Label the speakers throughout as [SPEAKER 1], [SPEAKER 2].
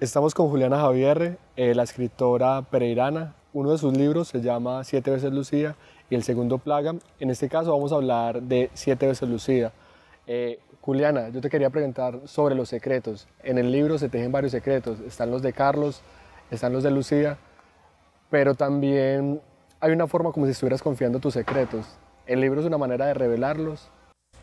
[SPEAKER 1] Estamos con Juliana Javier, eh, la escritora pereirana. Uno de sus libros se llama Siete veces Lucía y el segundo Plaga. En este caso vamos a hablar de Siete veces Lucía. Eh, Juliana, yo te quería preguntar sobre los secretos. En el libro se tejen varios secretos. Están los de Carlos, están los de Lucía, pero también hay una forma como si estuvieras confiando tus secretos. El libro es una manera de revelarlos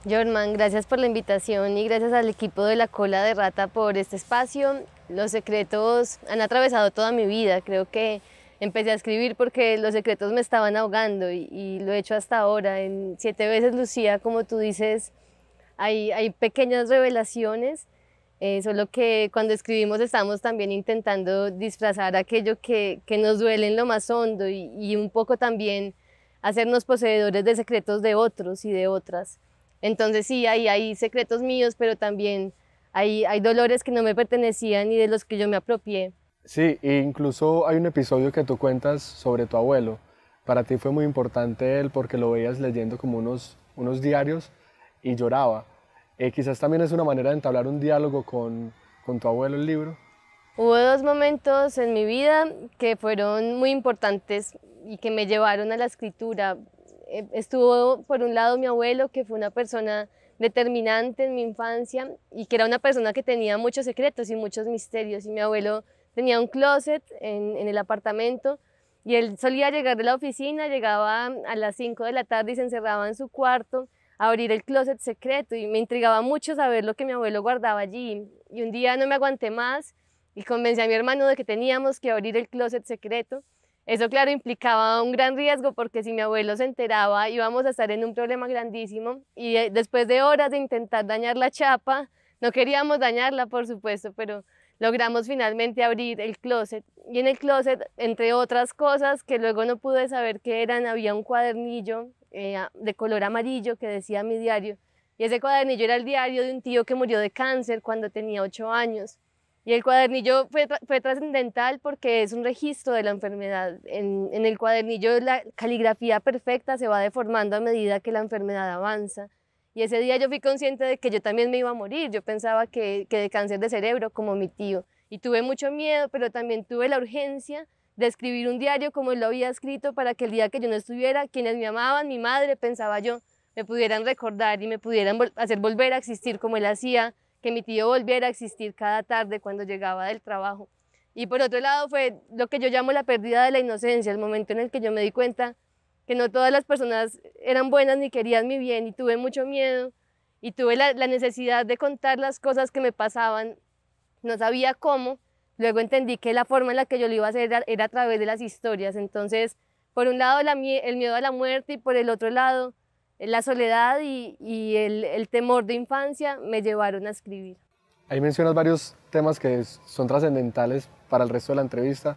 [SPEAKER 2] Jorman, gracias por la invitación y gracias al equipo de La Cola de Rata por este espacio. Los secretos han atravesado toda mi vida. Creo que empecé a escribir porque los secretos me estaban ahogando y, lo he hecho hasta ahora. En siete veces, Lucía, como tú dices, hay, pequeñas revelaciones. Eh, solo que cuando escribimos estamos también intentando disfrazar aquello que, nos duele en lo más hondo y un poco también hacernos poseedores de secretos de otros y de otras. Entonces sí, ahí hay secretos míos, pero también hay, dolores que no me pertenecían y de los que yo me apropié.
[SPEAKER 1] Sí, e incluso hay un episodio que tú cuentas sobre tu abuelo. Para ti fue muy importante él porque lo veías leyendo como unos, unos diarios y lloraba. Eh, quizás también es una manera de entablar un diálogo con, con tu abuelo el libro.
[SPEAKER 2] Hubo dos momentos en mi vida que fueron muy importantes y que me llevaron a la escritura. Eh, estuvo por un lado mi abuelo, que fue una persona determinante en mi infancia y que era una persona que tenía muchos secretos y muchos misterios. Y mi abuelo tenía un closet en, el apartamento y él solía llegar de la oficina, llegaba a las 5 de la tarde y se encerraba en su cuarto a abrir el closet secreto y me intrigaba mucho saber lo que mi abuelo guardaba allí. Y un día no me aguanté más y convencí a mi hermano de que teníamos que abrir el closet secreto eso, claro, implicaba un gran riesgo porque si mi abuelo se enteraba íbamos a estar en un problema grandísimo y eh, después de horas de intentar dañar la chapa, no queríamos dañarla, por supuesto, pero logramos finalmente abrir el closet. Y en el closet, entre otras cosas que luego no pude saber qué eran, había un cuadernillo eh, de color amarillo que decía mi diario. Y ese cuadernillo era el diario de un tío que murió de cáncer cuando tenía ocho años. Y el cuadernillo fue, trascendental porque es un registro de la enfermedad. En, el cuadernillo la caligrafía perfecta se va deformando a medida que la enfermedad avanza. Y ese día yo fui consciente de que yo también me iba a morir. Yo pensaba que, que, de cáncer de cerebro, como mi tío. Y tuve mucho miedo, pero también tuve la urgencia de escribir un diario como él lo había escrito para que el día que yo no estuviera, quienes me amaban, mi madre, pensaba yo, me pudieran recordar y me pudieran hacer volver a existir como él hacía que mi tío volviera a existir cada tarde cuando llegaba del trabajo. Y por otro lado fue lo que yo llamo la pérdida de la inocencia, el momento en el que yo me di cuenta que no todas las personas eran buenas ni querían mi bien y tuve mucho miedo y tuve la, necesidad de contar las cosas que me pasaban, no sabía cómo, luego entendí que la forma en la que yo lo iba a hacer era, a través de las historias, entonces por un lado el miedo a la muerte y por el otro lado la soledad y, el, temor de infancia me llevaron a escribir.
[SPEAKER 1] Ahí mencionas varios temas que son trascendentales para el resto de la entrevista.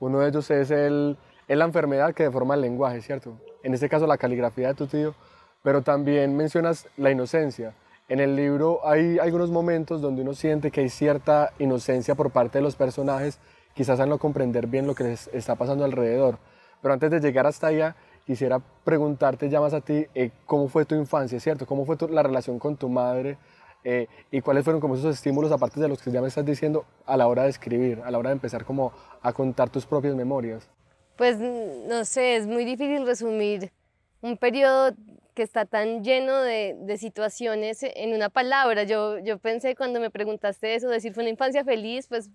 [SPEAKER 1] Uno de ellos es, el, la enfermedad que deforma el lenguaje, ¿cierto? En este caso la caligrafía de tu tío, pero también mencionas la inocencia. En el libro hay algunos momentos donde uno siente que hay cierta inocencia por parte de los personajes, quizás al no comprender bien lo que les está pasando alrededor. Pero antes de llegar hasta allá, quisiera preguntarte ya más a ti, eh, ¿cómo fue tu infancia, cierto? ¿Cómo fue la relación con tu madre? Eh, ¿Y cuáles fueron como esos estímulos, aparte de los que ya me estás diciendo, a la hora de escribir, a la hora de empezar como a contar tus propias memorias?
[SPEAKER 2] Pues no sé, es muy difícil resumir un periodo que está tan lleno de, de situaciones en una palabra. Yo, yo pensé cuando me preguntaste eso, decir fue una infancia feliz, pues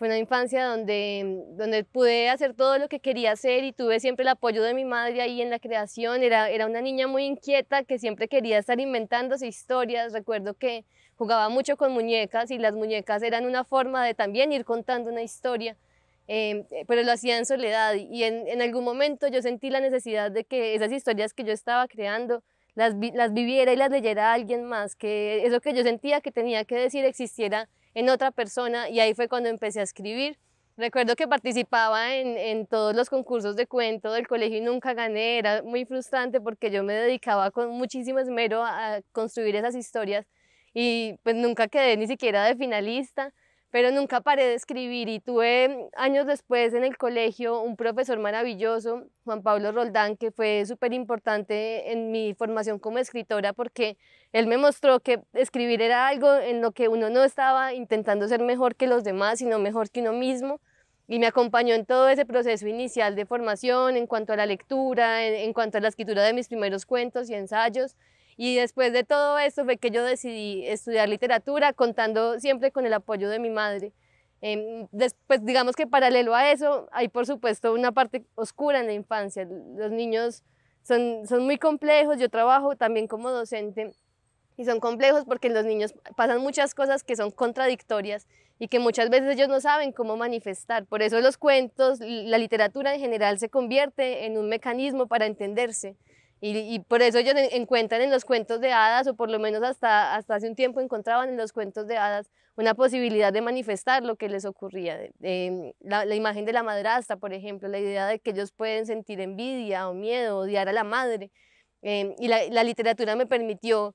[SPEAKER 2] fue una infancia donde, donde pude hacer todo lo que quería hacer y tuve siempre el apoyo de mi madre ahí en la creación. Era, era una niña muy inquieta que siempre quería estar inventándose historias. Recuerdo que jugaba mucho con muñecas y las muñecas eran una forma de también ir contando una historia. Eh, pero lo hacía en soledad y en, algún momento yo sentí la necesidad de que esas historias que yo estaba creando las, las viviera y las leyera alguien más, que eso que yo sentía que tenía que decir existiera en otra persona y ahí fue cuando empecé a escribir. Recuerdo que participaba en, todos los concursos de cuento del colegio y nunca gané, era muy frustrante porque yo me dedicaba con muchísimo esmero a construir esas historias y pues nunca quedé ni siquiera de finalista, pero nunca paré de escribir y tuve años después en el colegio un profesor maravilloso, Juan Pablo Roldán, que fue súper importante en mi formación como escritora porque él me mostró que escribir era algo en lo que uno no estaba intentando ser mejor que los demás, sino mejor que uno mismo. Y me acompañó en todo ese proceso inicial de formación, en cuanto a la lectura, en, en cuanto a la escritura de mis primeros cuentos y ensayos. Y después de todo esto fue que yo decidí estudiar literatura, contando siempre con el apoyo de mi madre. Eh, em, después, digamos que paralelo a eso, hay por supuesto una parte oscura en la infancia. Los niños son, son muy complejos, yo trabajo también como docente y son complejos porque los niños pasan muchas cosas que son contradictorias y que muchas veces ellos no saben cómo manifestar. Por eso los cuentos, la literatura en general se convierte en un mecanismo para entenderse. Y, por eso ellos encuentran en los cuentos de hadas, o por lo menos hasta, hace un tiempo encontraban en los cuentos de hadas una posibilidad de manifestar lo que les ocurría. la, imagen de la madrastra, por ejemplo, la idea de que ellos pueden sentir envidia o miedo, odiar a la madre. Eh, y la, literatura me permitió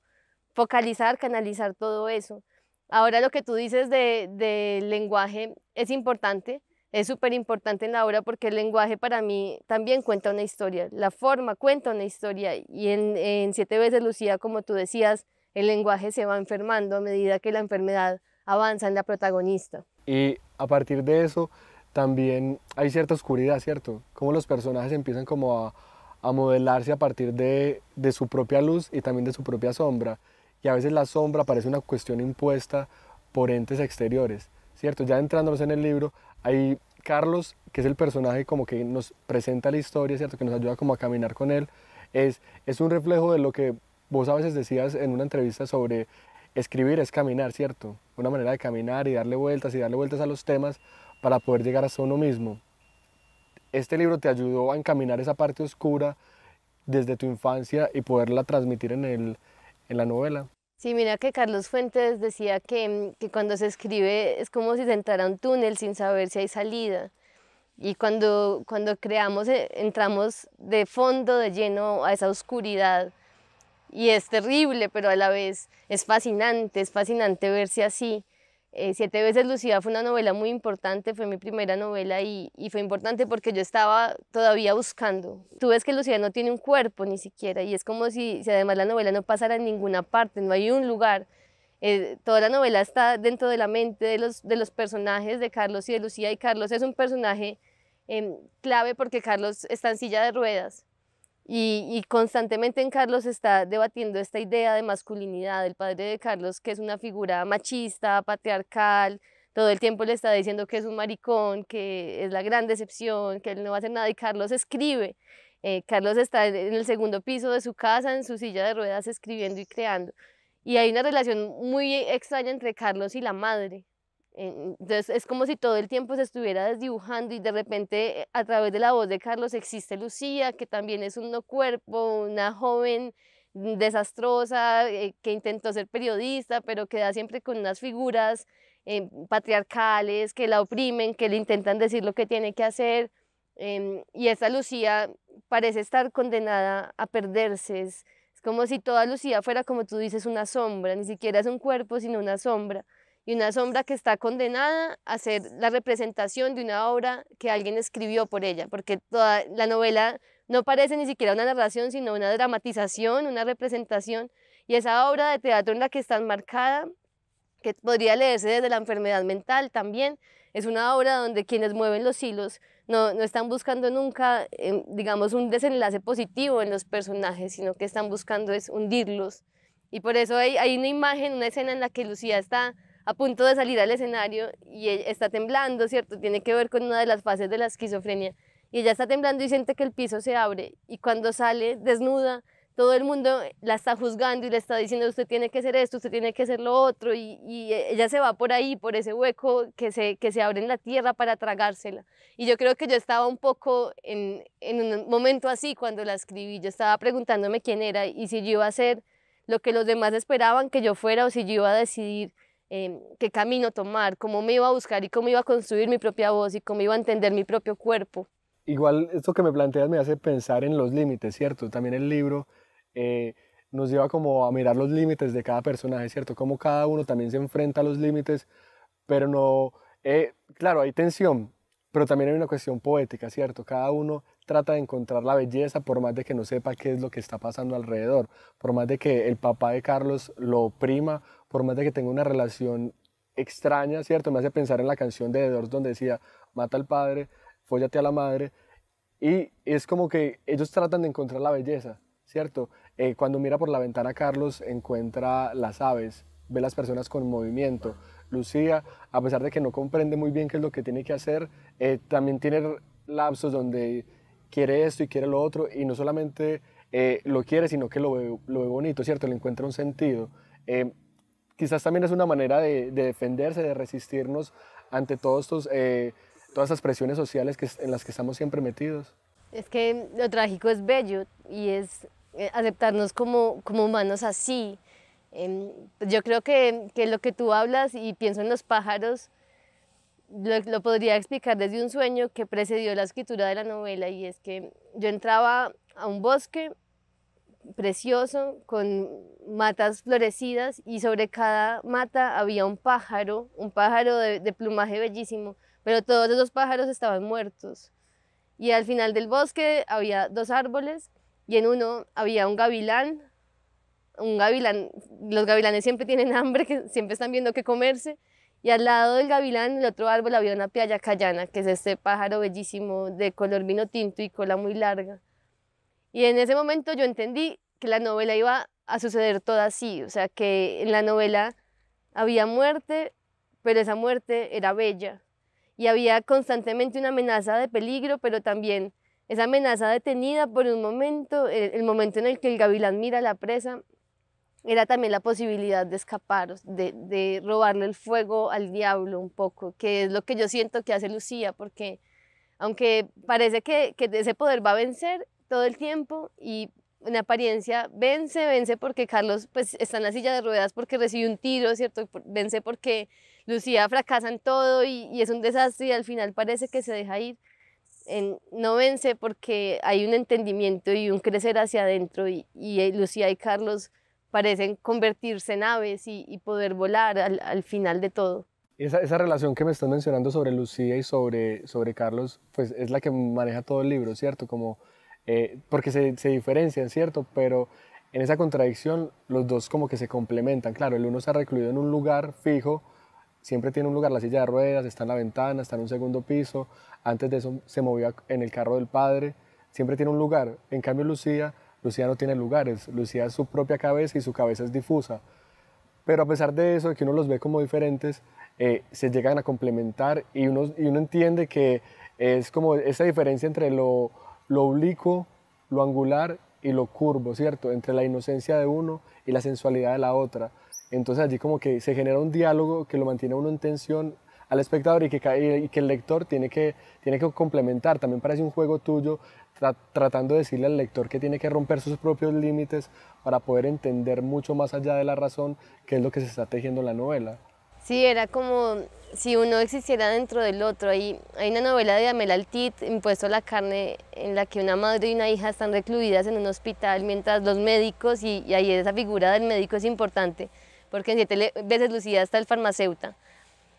[SPEAKER 2] focalizar, canalizar todo eso. Ahora lo que tú dices del de lenguaje es importante es súper importante en la obra porque el lenguaje para mí también cuenta una historia, la forma cuenta una historia y en, Siete veces Lucía, como tú decías, el lenguaje se va enfermando a medida que la enfermedad avanza en la protagonista.
[SPEAKER 1] Y a partir de eso también hay cierta oscuridad, ¿cierto? Como los personajes empiezan como a, modelarse a partir de, de su propia luz y también de su propia sombra. Y a veces la sombra parece una cuestión impuesta por entes exteriores. ¿cierto? Ya entrándonos en el libro, Ahí Carlos, que es el personaje como que nos presenta la historia, ¿cierto? Que nos ayuda como a caminar con él. Es, un reflejo de lo que vos a veces decías en una entrevista sobre escribir es caminar, ¿cierto? Una manera de caminar y darle vueltas y darle vueltas a los temas para poder llegar hasta uno mismo. Este libro te ayudó a encaminar esa parte oscura desde tu infancia y poderla transmitir en, el, en la novela.
[SPEAKER 2] Sí, mira que Carlos Fuentes decía que, cuando se escribe es como si se entrara un túnel sin saber si hay salida. Y cuando, cuando creamos, eh, entramos de fondo, de lleno a esa oscuridad. Y es terrible, pero a la vez es fascinante, es fascinante verse así. Eh, siete veces Lucía fue una novela muy importante, fue mi primera novela y, fue importante porque yo estaba todavía buscando. Tú ves que Lucía no tiene un cuerpo ni siquiera y es como si, además la novela no pasara en ninguna parte, no hay un lugar. Eh, toda la novela está dentro de la mente de los, personajes de Carlos y de Lucía y Carlos es un personaje em, clave porque Carlos está en silla de ruedas y, constantemente en Carlos está debatiendo esta idea de masculinidad, el padre de Carlos, que es una figura machista, patriarcal, todo el tiempo le está diciendo que es un maricón, que es la gran decepción, que él no va a hacer nada y Carlos escribe. Eh, Carlos está en el segundo piso de su casa, en su silla de ruedas, escribiendo y creando. Y hay una relación muy extraña entre Carlos y la madre, entonces es como si todo el tiempo se estuviera desdibujando y de repente eh, a través de la voz de Carlos existe Lucía, que también es un no cuerpo, una joven desastrosa eh, que intentó ser periodista, pero queda siempre con unas figuras eh, patriarcales que la oprimen, que le intentan decir lo que tiene que hacer. Em, y esta Lucía parece estar condenada a perderse. Es como si toda Lucía fuera, como tú dices, una sombra, ni siquiera es un cuerpo, sino una sombra y una sombra que está condenada a ser la representación de una obra que alguien escribió por ella, porque toda la novela no parece ni siquiera una narración, sino una dramatización, una representación, y esa obra de teatro en la que está marcada, que podría leerse desde la enfermedad mental también, es una obra donde quienes mueven los hilos no, están buscando nunca, em, digamos, un desenlace positivo en los personajes, sino que están buscando es hundirlos. Y por eso hay una imagen, una escena en la que Lucía está a punto de salir al escenario y está temblando, ¿cierto? Tiene que ver con una de las fases de la esquizofrenia. Y ella está temblando y siente que el piso se abre y cuando sale desnuda, todo el mundo la está juzgando y le está diciendo usted tiene que hacer esto, usted tiene que hacer lo otro y, ella se va por ahí, por ese hueco que se, que se abre en la tierra para tragársela. Y yo creo que yo estaba un poco en, en un momento así cuando la escribí, yo estaba preguntándome quién era y si yo iba a ser lo que los demás esperaban que yo fuera o si yo iba a decidir Em, qué camino tomar, cómo me iba a buscar y cómo iba a construir mi propia voz y cómo iba a entender mi propio cuerpo.
[SPEAKER 1] Igual esto que me planteas me hace pensar en los límites, ¿cierto? También el libro eh, nos lleva como a mirar los límites de cada personaje, ¿cierto? Cómo cada uno también se enfrenta a los límites, pero no... Eh, claro, hay tensión, pero también hay una cuestión poética, ¿cierto? Cada uno trata de encontrar la belleza por más de que no sepa qué es lo que está pasando alrededor, por más de que el papá de Carlos lo oprima, por más de que tenga una relación extraña, ¿cierto? Me hace pensar en la canción de donde decía, mata al padre, fóllate a la madre, y es como que ellos tratan de encontrar la belleza, ¿cierto? Eh, cuando mira por la ventana Carlos encuentra las aves, ve las personas con movimiento, Lucía, a pesar de que no comprende muy bien qué es lo que tiene que hacer, eh, también tiene lapsos donde quiere esto y quiere lo otro, y no solamente eh, lo quiere, sino que lo ve, bonito, ¿cierto? Le encuentra un sentido. Eh, quizás también es una manera de, defenderse, de resistirnos ante todos todas esas presiones sociales en las que estamos siempre metidos.
[SPEAKER 2] Es que lo trágico es bello y es aceptarnos como humanos así, Em, yo creo que, lo que tú hablas y pienso en los pájaros, lo, podría explicar desde un sueño que precedió la escritura de la novela y es que yo entraba a un bosque precioso con matas florecidas y sobre cada mata había un pájaro, un pájaro de, de plumaje bellísimo, pero todos esos pájaros estaban muertos. Y al final del bosque había dos árboles y en uno había un gavilán un gavilán, los gavilanes siempre tienen hambre, que siempre están viendo qué comerse. Y al lado del gavilán, el otro árbol, había una callana que es este pájaro bellísimo de color vino tinto y cola muy larga. Y en ese momento yo entendí que la novela iba a suceder toda así, o sea, que en la novela había muerte, pero esa muerte era bella. Y había constantemente una amenaza de peligro, pero también esa amenaza detenida por un momento, el, el momento en el que el gavilán mira a la presa era también la posibilidad de escapar, de, robarle el fuego al diablo un poco, que es lo que yo siento que hace Lucía, porque aunque parece que, ese poder va a vencer todo el tiempo y en apariencia vence, vence porque Carlos pues está en la silla de ruedas porque recibe un tiro, ¿cierto? Vence porque Lucía fracasa en todo y, es un desastre y al final parece que se deja ir. no vence porque hay un entendimiento y un crecer hacia adentro y eh, Lucía y Carlos parecen convertirse en aves y, poder volar al, final de todo.
[SPEAKER 1] Esa, esa, relación que me estás mencionando sobre Lucía y sobre, sobre Carlos, pues es la que maneja todo el libro, ¿cierto? Como, eh, porque se, se diferencian, ¿cierto? Pero en esa contradicción los dos como que se complementan. Claro, el uno se ha recluido en un lugar fijo, siempre tiene un lugar la silla de ruedas, está en la ventana, está en un segundo piso, antes de eso se movía en el carro del padre, siempre tiene un lugar. En cambio Lucía Lucía no tiene lugares, Lucía es su propia cabeza y su cabeza es difusa. Pero a pesar de eso, de que uno los ve como diferentes, eh, se llegan a complementar y uno, y uno entiende que es como esa diferencia entre lo, lo oblicuo, lo angular y lo curvo, ¿cierto? Entre la inocencia de uno y la sensualidad de la otra. Entonces allí como que se genera un diálogo que lo mantiene uno en tensión al espectador y que, el lector tiene que, tiene que complementar. También parece un juego tuyo tratando de decirle al lector que tiene que romper sus propios límites para poder entender mucho más allá de la razón que es lo que se está tejiendo en la novela.
[SPEAKER 2] Sí, era como si uno existiera dentro del otro. Hay, una novela de Amel Altit, Impuesto a la carne, en la que una madre y una hija están recluidas en un hospital mientras los médicos, y, y ahí esa figura del médico es importante, porque en siete veces lucida está el farmacéutico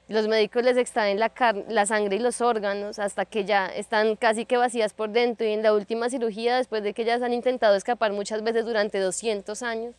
[SPEAKER 2] los médicos les extraen la, sangre y los órganos hasta que ya están casi que vacías por dentro y en la última cirugía, después de que ellas han intentado escapar muchas veces durante 200 años,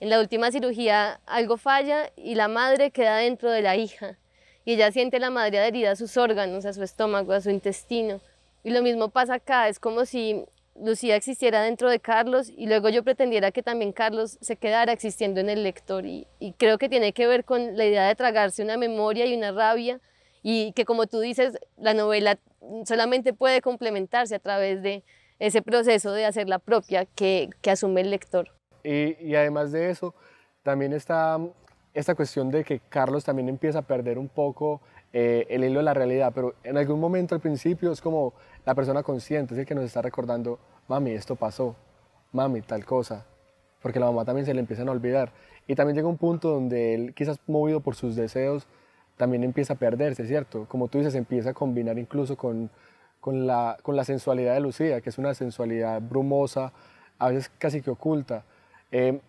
[SPEAKER 2] en la última cirugía algo falla y la madre queda dentro de la hija y ella siente la madre adherida a sus órganos, a su estómago, a su intestino. Y lo mismo pasa acá, es como si Lucía existiera dentro de Carlos y luego yo pretendiera que también Carlos se quedara existiendo en el lector y, creo que tiene que ver con la idea de tragarse una memoria y una rabia y que como tú dices, la novela solamente puede complementarse a través de ese proceso de hacerla propia que, asume el lector.
[SPEAKER 1] Y, y, además de eso, también está esta cuestión de que Carlos también empieza a perder un poco eh, el hilo de la realidad, pero en algún momento al principio es como la persona consciente, es el que nos está recordando, mami, esto pasó, mami, tal cosa, porque la mamá también se le empiezan a olvidar. Y también llega un punto donde él, quizás movido por sus deseos, también empieza a perderse, ¿cierto? Como tú dices, empieza a combinar incluso con, con, la, con la sensualidad de Lucía, que es una sensualidad brumosa, a veces casi que oculta. Eh,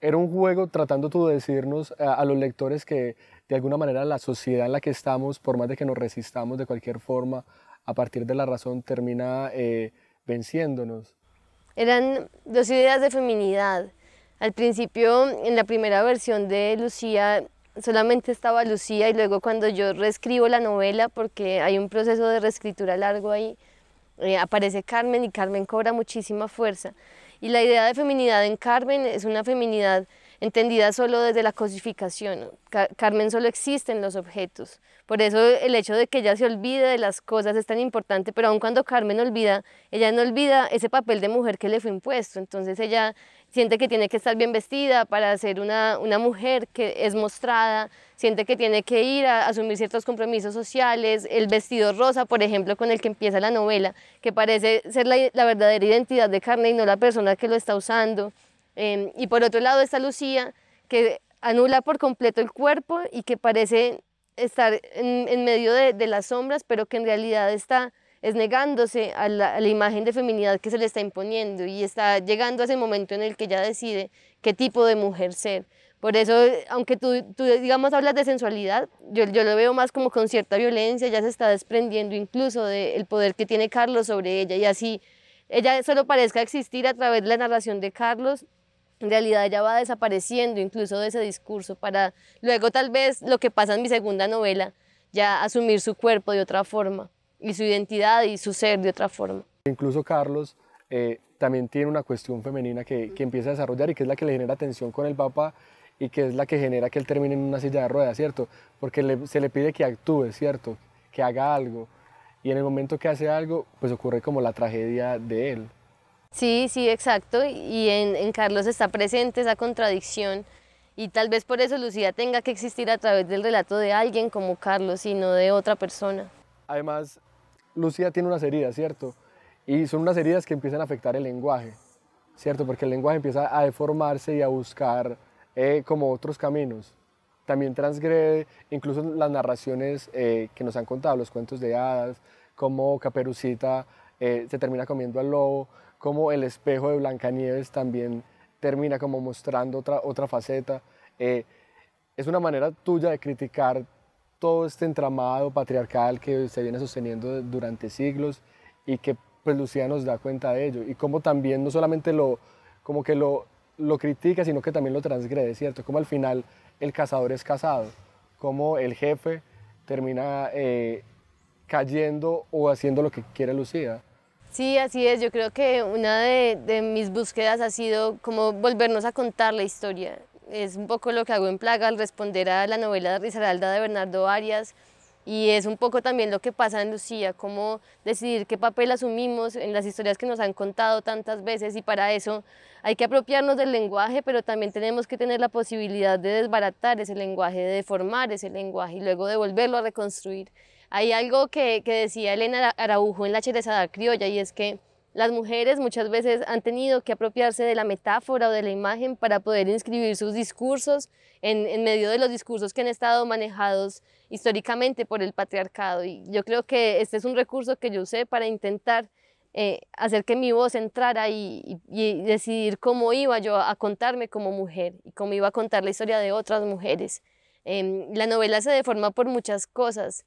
[SPEAKER 1] era un juego tratando tú de decirnos a los lectores que de alguna manera la sociedad en la que estamos, por más de que nos resistamos de cualquier forma, a partir de la razón termina eh, venciéndonos.
[SPEAKER 2] Eran dos ideas de feminidad. Al principio, en la primera versión de Lucía, solamente estaba Lucía y luego cuando yo reescribo la novela, porque hay un proceso de reescritura largo ahí, eh, aparece Carmen y Carmen cobra muchísima fuerza. Y la idea de feminidad en Carmen es una feminidad entendida solo desde la cosificación. Carmen solo existe en los objetos. Por eso el hecho de que ella se olvide de las cosas es tan importante, pero aun cuando Carmen olvida, ella no olvida ese papel de mujer que le fue impuesto. Entonces ella siente que tiene que estar bien vestida para ser una, mujer que es mostrada, siente que tiene que ir a asumir ciertos compromisos sociales, el vestido rosa, por ejemplo, con el que empieza la novela, que parece ser la verdadera identidad de Carmen y no la persona que lo está usando. Em, y por otro lado está Lucía, que anula por completo el cuerpo y que parece estar en, medio de, las sombras, pero que en realidad está es negándose a la, imagen de feminidad que se le está imponiendo y está llegando a ese momento en el que ella decide qué tipo de mujer ser. Por eso, aunque tú, tú digamos, hablas de sensualidad, yo, yo, lo veo más como con cierta violencia, ya se está desprendiendo incluso del poder que tiene Carlos sobre ella y así ella solo parezca existir a través de la narración de Carlos, en realidad ya va desapareciendo incluso de ese discurso para luego tal vez lo que pasa en mi segunda novela, ya asumir su cuerpo de otra forma y su identidad y su ser de otra forma.
[SPEAKER 1] Incluso Carlos eh, también tiene una cuestión femenina que, que, empieza a desarrollar y que es la que le genera tensión con el papá y que es la que genera que él termine en una silla de ruedas, ¿cierto? Porque se le pide que actúe, ¿cierto? Que haga algo. Y en el momento que hace algo, pues ocurre como la tragedia de él.
[SPEAKER 2] Sí, sí, exacto. Y en, Carlos está presente esa contradicción. Y tal vez por eso Lucía tenga que existir a través del relato de alguien como Carlos y no de otra persona.
[SPEAKER 1] Además, Lucía tiene unas heridas, ¿cierto? Y son unas heridas que empiezan a afectar el lenguaje, ¿cierto? Porque el lenguaje empieza a deformarse y a buscar eh, como otros caminos. También transgrede incluso las narraciones eh, que nos han contado, los cuentos de hadas, como Caperucita eh, se termina comiendo al lobo como el espejo de Blancanieves también termina como mostrando otra, otra faceta. Eh, es una manera tuya de criticar todo este entramado patriarcal que se viene sosteniendo durante siglos y que pues Lucía nos da cuenta de ello y cómo también no solamente lo como que lo, lo critica sino que también lo transgrede, ¿cierto? Como al final el cazador es cazado, como el jefe termina eh, cayendo o haciendo lo que quiere Lucía.
[SPEAKER 2] Sí, así es. Yo creo que una de, mis búsquedas ha sido como volvernos a contar la historia. Es un poco lo que hago en Plaga al responder a la novela de Risaralda de Bernardo Arias. Y es un poco también lo que pasa en Lucía, cómo decidir qué papel asumimos en las historias que nos han contado tantas veces y para eso hay que apropiarnos del lenguaje, pero también tenemos que tener la posibilidad de desbaratar ese lenguaje, de deformar ese lenguaje y luego de volverlo a reconstruir. Hay algo que, decía Elena Araujo en La Cherezada Criolla y es que las mujeres muchas veces han tenido que apropiarse de la metáfora o de la imagen para poder inscribir sus discursos en, medio de los discursos que han estado manejados históricamente por el patriarcado. Y yo creo que este es un recurso que yo usé para intentar eh, hacer que mi voz entrara y, decidir cómo iba yo a contarme como mujer y cómo iba a contar la historia de otras mujeres. Em, la novela se deforma por muchas cosas.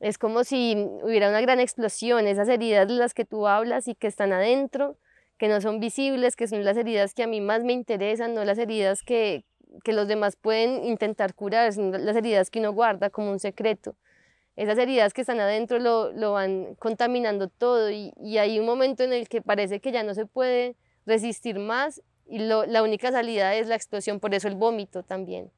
[SPEAKER 2] Es como si hubiera una gran explosión, esas heridas de las que tú hablas y que están adentro, que no son visibles, que son las heridas que a mí más me interesan, no las heridas que, los demás pueden intentar curar, son las heridas que uno guarda como un secreto. Esas heridas que están adentro lo, van contaminando todo y, hay un momento en el que parece que ya no se puede resistir más y la única salida es la explosión, por eso el vómito también.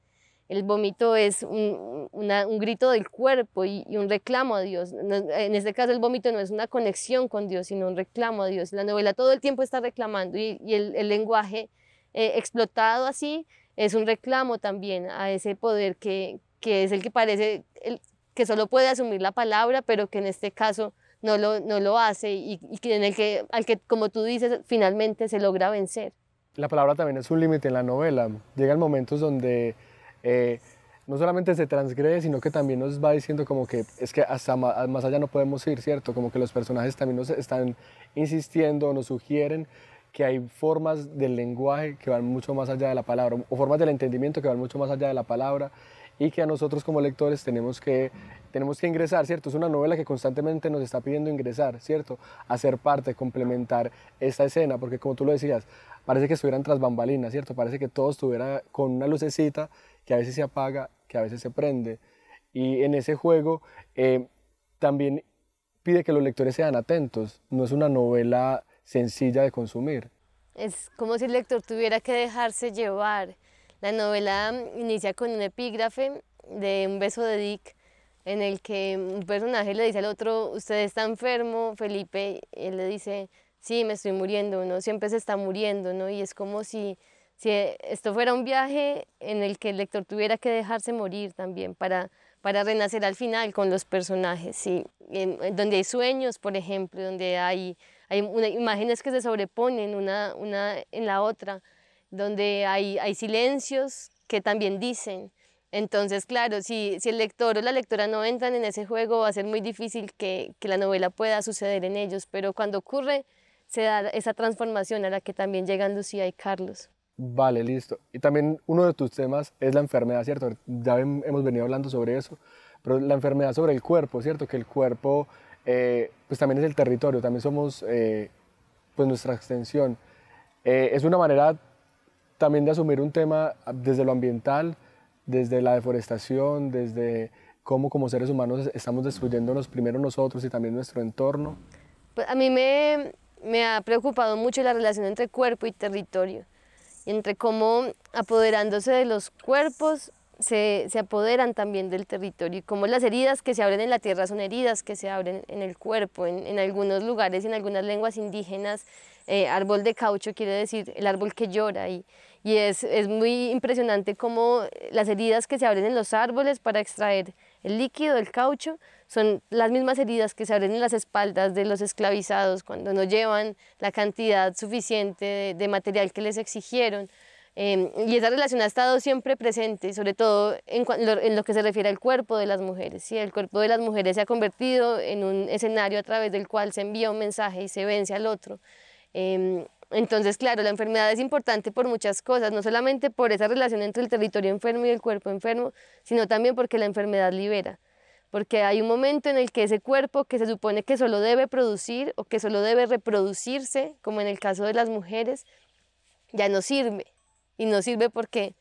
[SPEAKER 2] El vómito es un, un grito del cuerpo y, un reclamo a Dios. En este caso el vómito no es una conexión con Dios, sino un reclamo a Dios. La novela todo el tiempo está reclamando y, el, lenguaje eh, explotado así es un reclamo también a ese poder que, que es el que parece el, que solo puede asumir la palabra, pero que en este caso no lo, no lo hace y, y, en el que, al que, como tú dices, finalmente se logra vencer.
[SPEAKER 1] La palabra también es un límite en la novela. Llegan momentos donde eh, no solamente se transgrede, sino que también nos va diciendo como que es que hasta más allá no podemos ir, ¿cierto? Como que los personajes también nos están insistiendo, nos sugieren que hay formas del lenguaje que van mucho más allá de la palabra, o formas del entendimiento que van mucho más allá de la palabra, y que a nosotros como lectores tenemos que, tenemos que ingresar, ¿cierto? Es una novela que constantemente nos está pidiendo ingresar, ¿cierto? Hacer parte, complementar esta escena, porque como tú lo decías, parece que estuvieran tras bambalinas, ¿cierto? Parece que todo estuviera con una lucecita que a veces se apaga, que a veces se prende. Y en ese juego eh, también pide que los lectores sean atentos. No es una novela sencilla de consumir.
[SPEAKER 2] Es como si el lector tuviera que dejarse llevar. La novela inicia con un epígrafe de un beso de Dick en el que un personaje le dice al otro, usted está enfermo, Felipe, él le dice, sí, me estoy muriendo, uno siempre se está muriendo, ¿no? Y es como si si eh, esto fuera un viaje en el que el lector tuviera que dejarse morir también para, para renacer al final con los personajes, ¿sí? donde hay sueños, por ejemplo, donde hay, hay imágenes que se sobreponen una, una en la otra, donde hay, hay silencios que también dicen. Entonces, claro, si, si, el lector o la lectora no entran en ese juego, va a ser muy difícil que, que la novela pueda suceder en ellos, pero cuando ocurre, se da esa transformación a la que también llegan Lucía y Carlos.
[SPEAKER 1] Vale, listo. Y también uno de tus temas es la enfermedad, ¿cierto? Ya hemos venido hablando sobre eso, pero la enfermedad sobre el cuerpo, ¿cierto? Que el cuerpo, eh, pues también es el territorio, también somos, eh, pues nuestra extensión. Eh, es una manera también de asumir un tema desde lo ambiental, desde la deforestación, desde cómo como seres humanos estamos destruyéndonos primero nosotros y también nuestro entorno.
[SPEAKER 2] Pues a mí me ha preocupado mucho la relación entre cuerpo y territorio entre cómo apoderándose de los cuerpos se, apoderan también del territorio y cómo las heridas que se abren en la tierra son heridas que se abren en el cuerpo. En, algunos lugares, en algunas lenguas indígenas, eh, árbol de caucho quiere decir el árbol que llora y, y es, es, muy impresionante cómo las heridas que se abren en los árboles para extraer el líquido, el caucho, son las mismas heridas que se abren en las espaldas de los esclavizados cuando no llevan la cantidad suficiente de, material que les exigieron. Em, y esa relación ha estado siempre presente, sobre todo en, lo, que se refiere al cuerpo de las mujeres. ¿sí? El cuerpo de las mujeres se ha convertido en un escenario a través del cual se envía un mensaje y se vence al otro. Em, entonces, claro, la enfermedad es importante por muchas cosas, no solamente por esa relación entre el territorio enfermo y el cuerpo enfermo, sino también porque la enfermedad libera porque hay un momento en el que ese cuerpo que se supone que solo debe producir o que solo debe reproducirse, como en el caso de las mujeres, ya no sirve. Y no sirve porque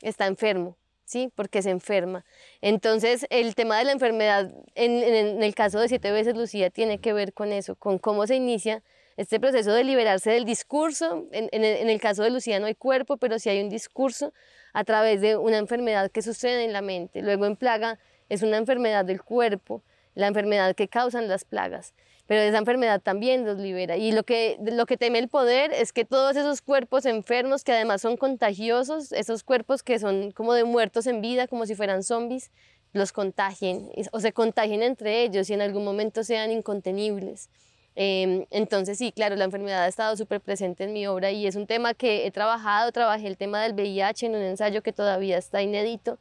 [SPEAKER 2] está enfermo, ¿sí? Porque se enferma. Entonces, el tema de la enfermedad, en, el caso de siete veces Lucía, tiene que ver con eso, con cómo se inicia este proceso de liberarse del discurso. En, en, el caso de Lucía no hay cuerpo, pero sí hay un discurso a través de una enfermedad que sucede en la mente. Luego en Plaga es una enfermedad del cuerpo, la enfermedad que causan las plagas, pero esa enfermedad también los libera. Y lo que, lo que teme el poder es que todos esos cuerpos enfermos, que además son contagiosos, esos cuerpos que son como de muertos en vida, como si fueran zombies, los contagien o se contagien entre ellos y en algún momento sean incontenibles. Em, entonces sí, claro, la enfermedad ha estado súper presente en mi obra y es un tema que he trabajado, trabajé el tema del VIH en un ensayo que todavía está inédito,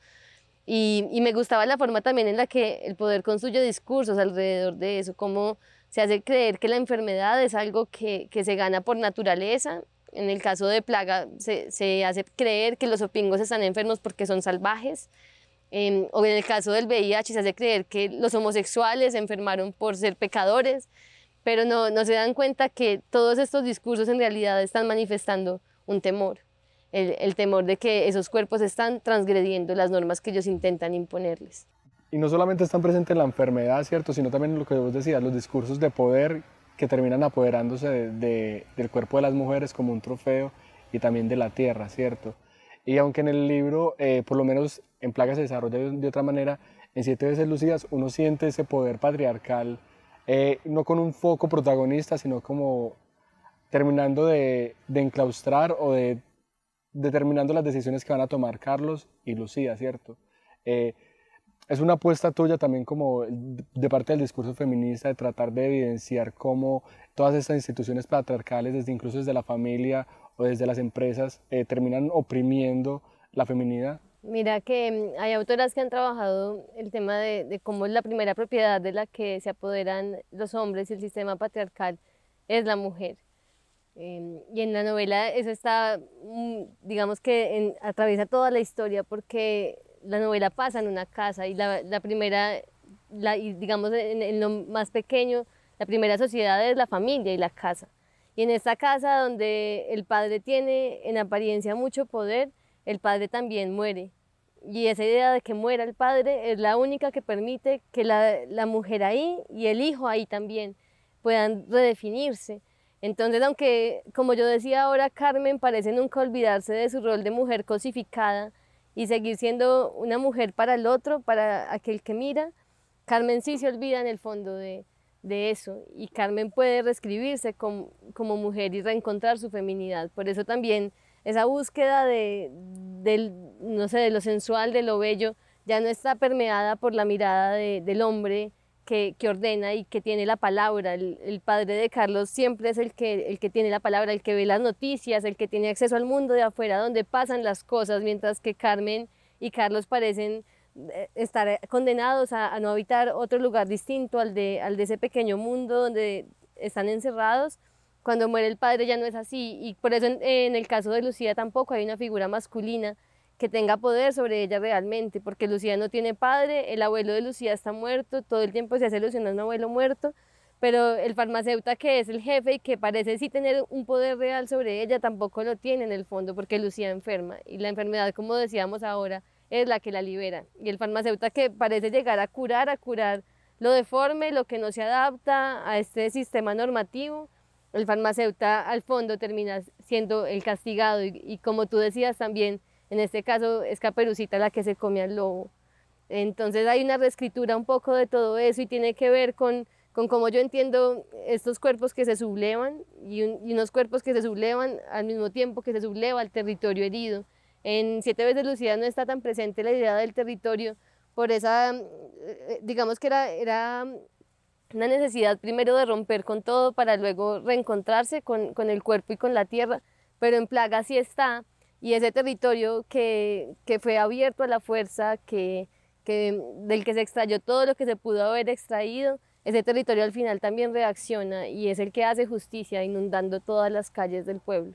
[SPEAKER 2] y, me gustaba la forma también en la que el poder construye discursos alrededor de eso, cómo se hace creer que la enfermedad es algo que, se gana por naturaleza. En el caso de plaga, se, hace creer que los opingos están enfermos porque son salvajes. o en el caso del VIH, se hace creer que los homosexuales se enfermaron por ser pecadores. Pero no se dan cuenta que todos estos discursos en realidad están manifestando un temor el, el temor de que esos cuerpos están transgrediendo las normas que ellos intentan imponerles.
[SPEAKER 1] Y no solamente están presentes en la enfermedad, ¿cierto? Sino también lo que vos decías, los discursos de poder que terminan apoderándose de, del cuerpo de las mujeres como un trofeo y también de la tierra, ¿cierto? Y aunque en el libro, eh, por lo menos en Plaga se desarrolla de, otra manera, en Siete veces Lucidas uno siente ese poder patriarcal, eh, no con un foco protagonista, sino como terminando de, de enclaustrar o de determinando las decisiones que van a tomar Carlos y Lucía, ¿cierto? Eh, es una apuesta tuya también como de parte del discurso feminista de tratar de evidenciar cómo todas estas instituciones patriarcales, desde incluso desde la familia o desde las empresas, eh, terminan oprimiendo la feminidad.
[SPEAKER 2] Mira que mm, hay autoras que han trabajado el tema de, de, cómo es la primera propiedad de la que se apoderan los hombres y el sistema patriarcal es la mujer. Em, y en la novela eso está, mm, digamos que atraviesa toda la historia porque la novela pasa en una casa y la, la primera, la, digamos en, lo más pequeño, la primera sociedad es la familia y la casa. Y en esta casa donde el padre tiene en apariencia mucho poder, el padre también muere. Y esa idea de que muera el padre es la única que permite que la, la mujer ahí y el hijo ahí también puedan redefinirse entonces, aunque, como yo decía ahora, Carmen parece nunca olvidarse de su rol de mujer cosificada y seguir siendo una mujer para el otro, para aquel que mira, Carmen sí se olvida en el fondo de, eso y Carmen puede reescribirse como, mujer y reencontrar su feminidad. Por eso también esa búsqueda de, no sé, de lo sensual, de lo bello, ya no está permeada por la mirada del hombre que, ordena y que tiene la palabra. El, padre de Carlos siempre es el que, el que tiene la palabra, el que ve las noticias, el que tiene acceso al mundo de afuera, donde pasan las cosas, mientras que Carmen y Carlos parecen eh, estar condenados a, no habitar otro lugar distinto al de, ese pequeño mundo donde están encerrados. Cuando muere el padre ya no es así y por eso en el caso de Lucía tampoco hay una figura masculina que tenga poder sobre ella realmente, porque Lucía no tiene padre, el abuelo de Lucía está muerto, todo el tiempo se hace ilusión a un abuelo muerto, pero el farmacéutico que es el jefe y que parece sí tener un poder real sobre ella, tampoco lo tiene en el fondo, porque Lucía enferma, y la enfermedad, como decíamos ahora, es la que la libera, y el farmacéutico que parece llegar a curar, a curar lo deforme, lo que no se adapta a este sistema normativo, el farmacéutico al fondo termina siendo el castigado y, como tú decías también en este caso es Caperucita la que se come al lobo. Entonces hay una reescritura un poco de todo eso y tiene que ver con, con cómo yo entiendo estos cuerpos que se sublevan y, unos cuerpos que se sublevan al mismo tiempo que se subleva el territorio herido. En Siete veces Lucía no está tan presente la idea del territorio, por esa, eh, digamos que era, era una necesidad primero de romper con todo para luego reencontrarse con, con el cuerpo y con la tierra, pero en Plaga sí está y ese territorio que, fue abierto a la fuerza, que, mm, del que se extrayó todo lo que se pudo haber extraído, ese territorio al final también reacciona y es el que hace justicia inundando todas las calles del pueblo.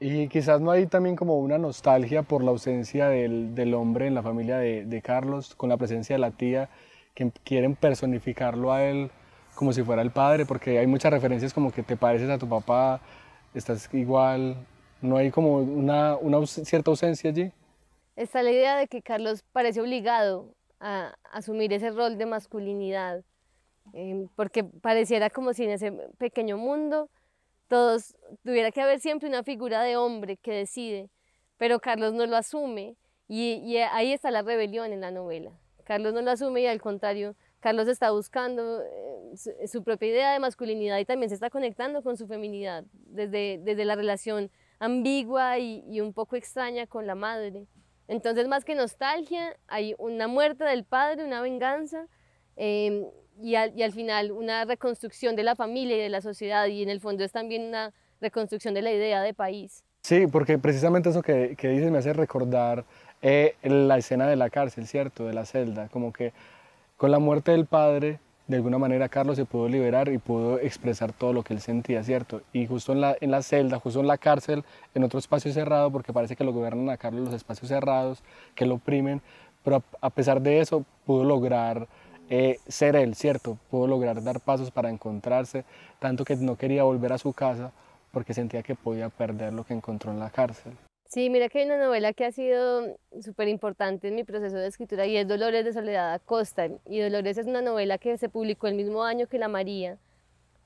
[SPEAKER 1] Y quizás no hay también como una nostalgia por la ausencia del, hombre en la familia de, de, Carlos, con la presencia de la tía, que em, quieren personificarlo a él como si fuera el padre, porque hay muchas referencias como que te pareces a tu papá, estás igual, ¿No hay como una, cierta ausencia allí?
[SPEAKER 2] Está la idea de que Carlos parece obligado a asumir ese rol de masculinidad, em, porque pareciera como si en ese pequeño mundo todos tuviera que haber siempre una figura de hombre que decide, pero Carlos no lo asume y, ahí está la rebelión en la novela. Carlos no lo asume y al contrario, Carlos está buscando eh, su propia idea de masculinidad y también se está conectando con su feminidad desde, desde la relación ambigua y, un poco extraña con la madre. Entonces, más que nostalgia, hay una muerte del padre, una venganza em, y, al, final una reconstrucción de la familia y de la sociedad y en el fondo es también una reconstrucción de la idea de país.
[SPEAKER 1] Sí, porque precisamente eso que, que dices me hace recordar eh, la escena de la cárcel, ¿cierto? De la celda, como que con la muerte del padre de alguna manera Carlos se pudo liberar y pudo expresar todo lo que él sentía, ¿cierto? Y justo en la, celda, justo en la cárcel, en otro espacio cerrado, porque parece que lo gobiernan a Carlos los espacios cerrados, que lo oprimen, pero a, pesar de eso pudo lograr eh, ser él, ¿cierto? Pudo lograr dar pasos para encontrarse, tanto que no quería volver a su casa porque sentía que podía perder lo que encontró en la cárcel.
[SPEAKER 2] Sí, mira que hay una novela que ha sido súper importante en mi proceso de escritura y es Dolores de Soledad Acosta. Y Dolores es una novela que se publicó el mismo año que La María,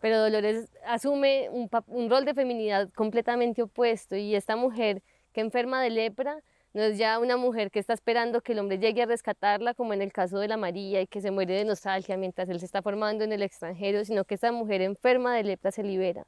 [SPEAKER 2] pero Dolores asume un, rol de feminidad completamente opuesto y esta mujer que enferma de lepra no es ya una mujer que está esperando que el hombre llegue a rescatarla, como en el caso de la María, y que se muere de nostalgia mientras él se está formando en el extranjero, sino que esta mujer enferma de lepra se libera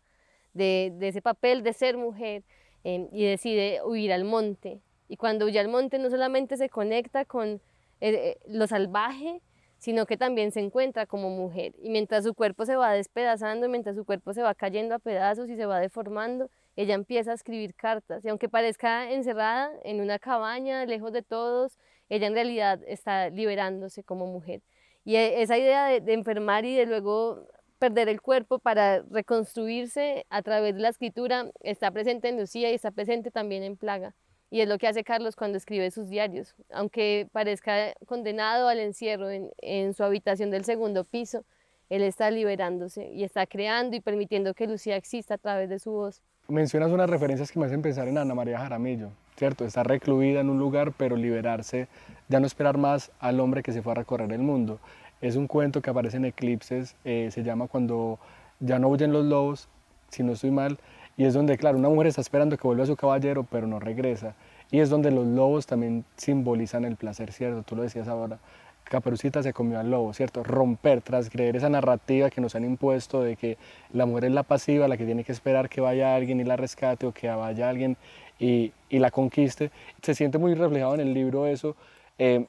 [SPEAKER 2] de ese papel de ser mujer y decide huir al monte. Y cuando huye al monte no solamente se conecta con eh, eh, lo salvaje, sino que también se encuentra como mujer. Y mientras su cuerpo se va despedazando, mientras su cuerpo se va cayendo a pedazos y se va deformando, ella empieza a escribir cartas. Y aunque parezca encerrada en una cabaña, lejos de todos, ella en realidad está liberándose como mujer. Y eh, esa idea de, de enfermar y de luego perder el cuerpo para reconstruirse a través de la escritura está presente en Lucía y está presente también en Plaga. Y es lo que hace Carlos cuando escribe sus diarios. Aunque parezca condenado al encierro en, su habitación del segundo piso, él está liberándose y está creando y permitiendo que Lucía exista a través de su voz.
[SPEAKER 1] Mencionas unas referencias que me hacen pensar en Ana María Jaramillo, ¿cierto? Está recluida en un lugar, pero liberarse, ya no esperar más al hombre que se fue a recorrer el mundo. Es un cuento que aparece en Eclipses, eh, se llama Cuando ya no huyen los lobos, si no estoy mal, y es donde, claro, una mujer está esperando que vuelva su caballero, pero no regresa. Y es donde los lobos también simbolizan el placer, ¿cierto? Tú lo decías ahora. Caperucita se comió al lobo, ¿cierto? Romper, creer esa narrativa que nos han impuesto de que la mujer es la pasiva, la que tiene que esperar que vaya alguien y la rescate o que vaya alguien y, la conquiste. Se siente muy reflejado en el libro eso. Eh,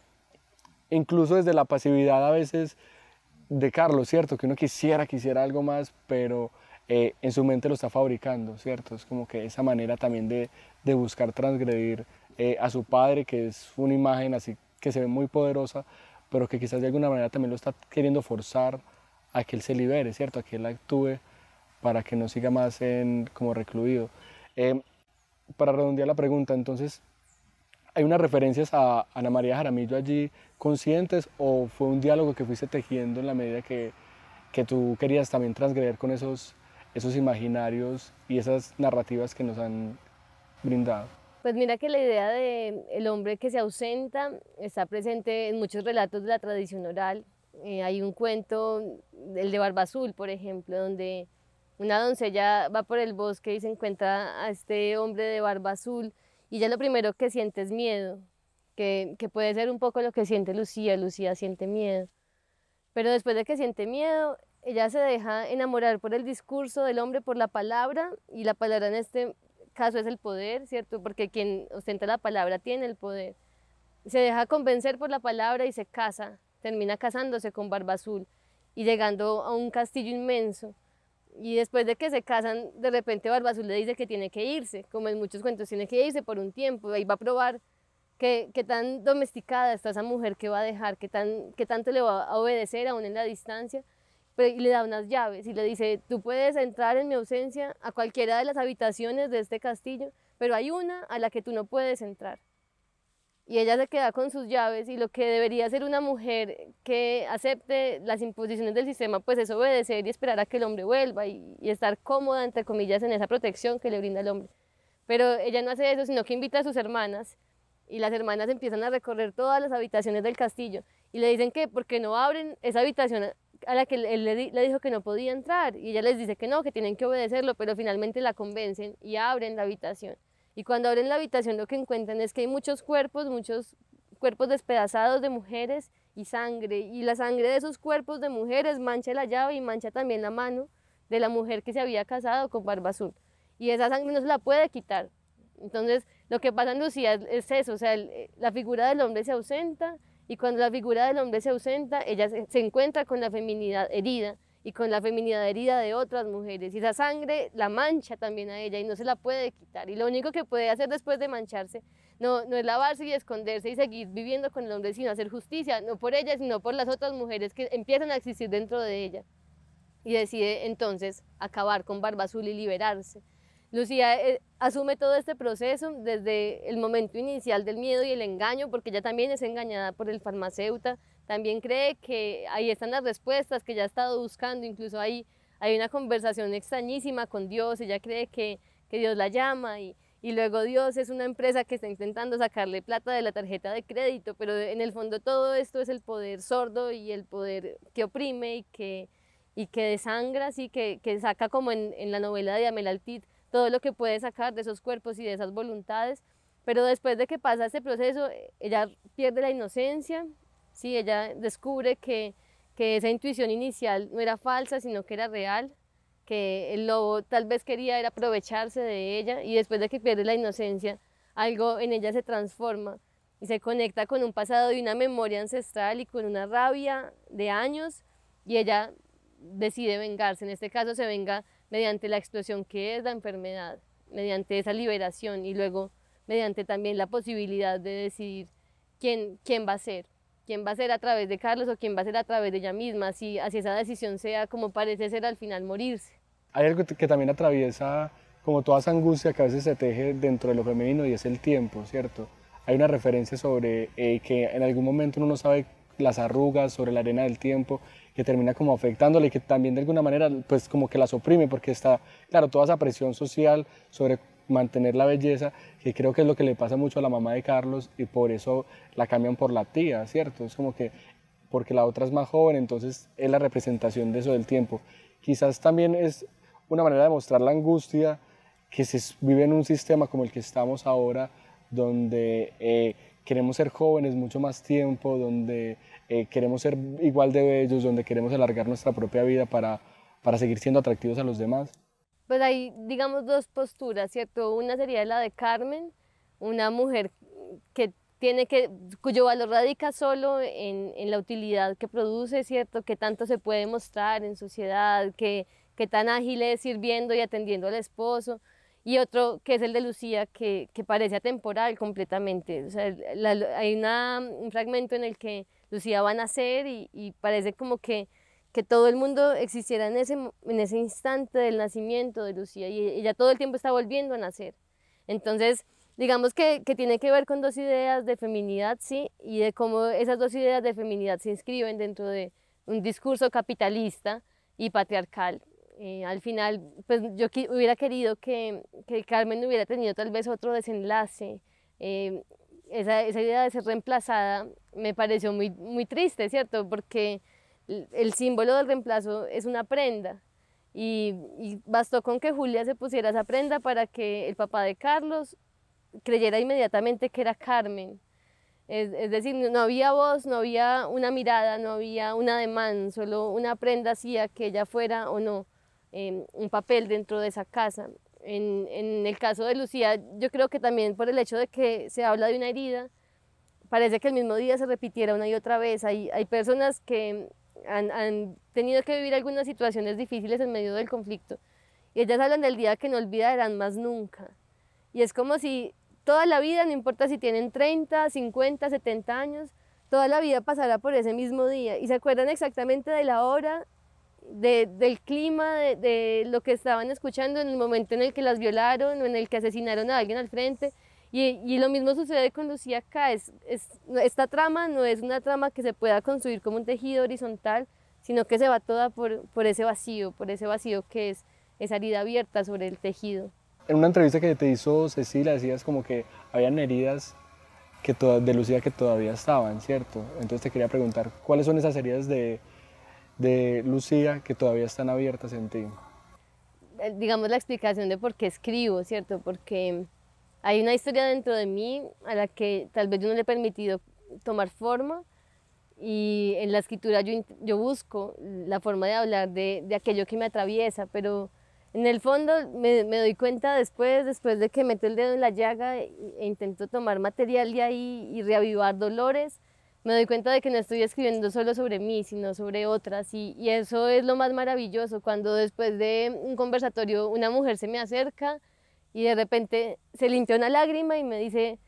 [SPEAKER 1] incluso desde la pasividad a veces de Carlos, ¿cierto? Que uno quisiera, quisiera algo más, pero eh, en su mente lo está fabricando, ¿cierto? Es como que esa manera también de, buscar transgredir eh, a su padre, que es una imagen así que se ve muy poderosa, pero que quizás de alguna manera también lo está queriendo forzar a que él se libere, ¿cierto? A que él actúe para que no siga más en, como recluido. Eh, para redondear la pregunta, entonces, ¿Hay unas referencias a Ana María Jaramillo allí conscientes o fue un diálogo que fuiste tejiendo en la medida que, tú querías también transgredir con esos, esos imaginarios y esas narrativas que nos han brindado?
[SPEAKER 2] Pues mira que la idea de el hombre que se ausenta está presente en muchos relatos de la tradición oral. Eh, hay un cuento, el de Barba Azul, por ejemplo, donde una doncella va por el bosque y se encuentra a este hombre de Barba Azul y ya lo primero que siente es miedo, que, puede ser un poco lo que siente Lucía, Lucía siente miedo, pero después de que siente miedo, ella se deja enamorar por el discurso del hombre, por la palabra, y la palabra en este caso es el poder, ¿cierto? Porque quien ostenta la palabra tiene el poder. Se deja convencer por la palabra y se casa, termina casándose con Barba Azul y llegando a un castillo inmenso y después de que se casan, de repente Barbazul le dice que tiene que irse, como en muchos cuentos, tiene que irse por un tiempo, ahí va a probar qué, tan domesticada está esa mujer que va a dejar, qué, tan, qué tanto le va a obedecer aún en la distancia, pero, y le da unas llaves y le dice, tú puedes entrar en mi ausencia a cualquiera de las habitaciones de este castillo, pero hay una a la que tú no puedes entrar y ella se queda con sus llaves y lo que debería ser una mujer que acepte las imposiciones del sistema, pues es obedecer y esperar a que el hombre vuelva y, estar cómoda, entre comillas, en esa protección que le brinda el hombre. Pero ella no hace eso, sino que invita a sus hermanas y las hermanas empiezan a recorrer todas las habitaciones del castillo y le dicen que porque no abren esa habitación a la que él le dijo que no podía entrar y ella les dice que no, que tienen que obedecerlo, pero finalmente la convencen y abren la habitación. Y cuando abren la habitación lo que encuentran es que hay muchos cuerpos, muchos cuerpos despedazados de mujeres y sangre. Y la sangre de esos cuerpos de mujeres mancha la llave y mancha también la mano de la mujer que se había casado con Barba Azul. Y esa sangre no se la puede quitar. Entonces, lo que pasa en Lucía es eso, o sea, eh, la figura del hombre se ausenta y cuando la figura del hombre se ausenta, ella se encuentra con la feminidad herida y con la feminidad herida de otras mujeres. Y esa sangre la mancha también a ella y no se la puede quitar. Y lo único que puede hacer después de mancharse no, es lavarse y esconderse y seguir viviendo con el hombre, sino hacer justicia, no por ella, sino por las otras mujeres que empiezan a existir dentro de ella. Y decide entonces acabar con Barba Azul y liberarse. Lucía eh, asume todo este proceso desde el momento inicial del miedo y el engaño, porque ella también es engañada por el farmacéutico también cree que ahí están las respuestas que ya ha estado buscando, incluso ahí hay una conversación extrañísima con Dios, ella cree que, que Dios la llama y, y luego Dios es una empresa que está intentando sacarle plata de la tarjeta de crédito, pero en el fondo todo esto es el poder sordo y el poder que oprime y que, y que desangra, así que, que saca como en, en, la novela de Amel todo lo que puede sacar de esos cuerpos y de esas voluntades. Pero después de que pasa ese proceso, ella pierde la inocencia Sí, ella descubre que, esa intuición inicial no era falsa, sino que era real, que el lobo tal vez quería era aprovecharse de ella y después de que pierde la inocencia, algo en ella se transforma y se conecta con un pasado y una memoria ancestral y con una rabia de años y ella decide vengarse. En este caso se venga mediante la explosión que es la enfermedad, mediante esa liberación y luego mediante también la posibilidad de decidir quién, quién va a ser quién va a ser a través de Carlos o quién va a ser a través de ella misma, si así esa decisión sea como parece ser al final morirse.
[SPEAKER 1] Hay algo que también atraviesa como toda esa angustia que a veces se teje dentro de lo femenino y es el tiempo, ¿cierto? Hay una referencia sobre eh, que en algún momento uno no sabe las arrugas, sobre la arena del tiempo, que termina como afectándole y que también de alguna manera pues como que las oprime porque está, claro, toda esa presión social sobre mantener la belleza, que creo que es lo que le pasa mucho a la mamá de Carlos y por eso la cambian por la tía, ¿cierto? Es como que porque la otra es más joven, entonces es la representación de eso del tiempo. Quizás también es una manera de mostrar la angustia que se vive en un sistema como el que estamos ahora, donde eh, queremos ser jóvenes mucho más tiempo, donde eh, queremos ser igual de bellos, donde queremos alargar nuestra propia vida para, para seguir siendo atractivos a los demás
[SPEAKER 2] pues hay, digamos, dos posturas, ¿cierto? Una sería la de Carmen, una mujer que tiene que, cuyo valor radica solo en, en, la utilidad que produce, ¿cierto? Que tanto se puede mostrar en sociedad, que, qué tan ágil es sirviendo y atendiendo al esposo. Y otro que es el de Lucía, que, que parece atemporal completamente. O sea, hay una, un fragmento en el que Lucía va a nacer y parece como que que todo el mundo existiera en ese, en ese instante del nacimiento de Lucía y ella todo el tiempo está volviendo a nacer. Entonces, digamos que, tiene que ver con dos ideas de feminidad, sí, y de cómo esas dos ideas de feminidad se inscriben dentro de un discurso capitalista y patriarcal. Eh, al final, pues yo hubiera querido que, Carmen hubiera tenido tal vez otro desenlace. Eh, esa, idea de ser reemplazada me pareció muy, muy triste, ¿cierto? Porque el símbolo del reemplazo es una prenda. Y, bastó con que Julia se pusiera esa prenda para que el papá de Carlos creyera inmediatamente que era Carmen. Es, decir, no había voz, no había una mirada, no había un ademán, solo una prenda hacía que ella fuera o no eh, un papel dentro de esa casa. En, el caso de Lucía, yo creo que también por el hecho de que se habla de una herida, parece que el mismo día se repitiera una y otra vez. Hay, hay personas que han, tenido que vivir algunas situaciones difíciles en medio del conflicto. Y ellas hablan del día que no olvidarán más nunca. Y es como si toda la vida, no importa si tienen 30, 50, 70 años, toda la vida pasará por ese mismo día. Y se acuerdan exactamente de la hora, del clima, de, lo que estaban escuchando en el momento en el que las violaron o en el que asesinaron a alguien al frente. Y, y, lo mismo sucede con Lucía acá, es, es, esta trama no es una trama que se pueda construir como un tejido horizontal, sino que se va toda por, por ese vacío, por ese vacío que es esa herida abierta sobre el tejido.
[SPEAKER 1] En una entrevista que te hizo Cecilia decías como que habían heridas que de Lucía que todavía estaban, ¿cierto? Entonces te quería preguntar, ¿cuáles son esas heridas de, de Lucía que todavía están abiertas en ti?
[SPEAKER 2] Eh, digamos la explicación de por qué escribo, ¿cierto? Porque hay una historia dentro de mí a la que tal vez yo no le he permitido tomar forma y en la escritura yo, busco la forma de hablar de, aquello que me atraviesa, pero en el fondo me, doy cuenta después, después de que meto el dedo en la llaga e, e, intento tomar material de ahí y reavivar dolores, me doy cuenta de que no estoy escribiendo solo sobre mí, sino sobre otras y, y eso es lo más maravilloso, cuando después de un conversatorio una mujer se me acerca, y de repente se limpió una lágrima y me dice,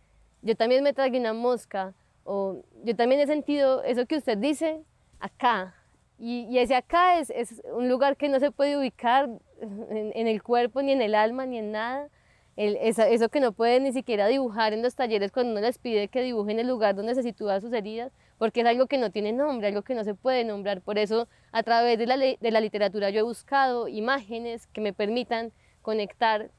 [SPEAKER 2] yo también me tragué una mosca, o yo también he sentido eso que usted dice acá. Y, ese acá es, es, un lugar que no se puede ubicar en, el cuerpo, ni en el alma, ni en nada. eso, que no puede ni siquiera dibujar en los talleres cuando uno les pide que dibujen el lugar donde se sitúan sus heridas, porque es algo que no tiene nombre, algo que no se puede nombrar. Por eso, a través de la, de la literatura, yo he buscado imágenes que me permitan conectar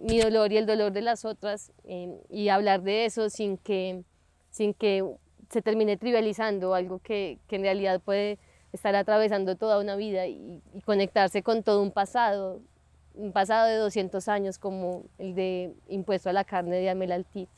[SPEAKER 2] mi dolor y el dolor de las otras em, y hablar de eso sin que, sin que se termine trivializando algo que, en realidad puede estar atravesando toda una vida y, y, conectarse con todo un pasado, un pasado de 200 años como el de Impuesto a la Carne de Amel Altit.